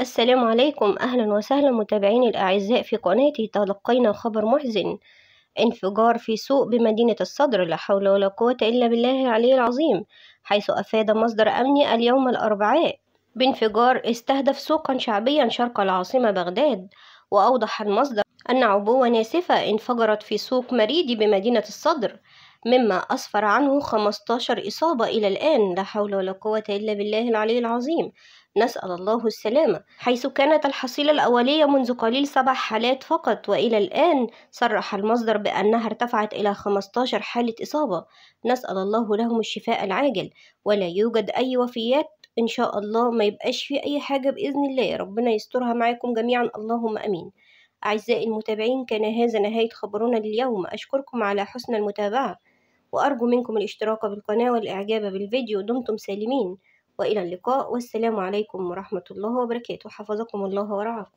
السلام عليكم أهلا وسهلا متابعيني الأعزاء في قناتي تلقينا خبر محزن انفجار في سوق بمدينة الصدر لا حول ولا قوة إلا بالله العلي العظيم حيث أفاد مصدر أمني اليوم الأربعاء بانفجار استهدف سوقا شعبيا شرق العاصمة بغداد وأوضح المصدر أن عبوة ناسفة انفجرت في سوق مريدي بمدينة الصدر مما أسفر عنه 15 إصابة إلى الآن لا حول ولا قوة إلا بالله العلي العظيم نسأل الله السلامة حيث كانت الحصيلة الأولية منذ قليل سبع حالات فقط وإلى الآن صرح المصدر بأنها ارتفعت إلى 15 حالة إصابة نسأل الله لهم الشفاء العاجل ولا يوجد أي وفيات إن شاء الله ما يبقاش في أي حاجة بإذن الله ربنا يسترها معاكم جميعا اللهم أمين أعزائي المتابعين كان هذا نهاية خبرنا لليوم أشكركم على حسن المتابعة وأرجو منكم الاشتراك بالقناة والإعجاب بالفيديو دمتم سالمين وإلى اللقاء والسلام عليكم ورحمة الله وبركاته حفظكم الله ورعاكم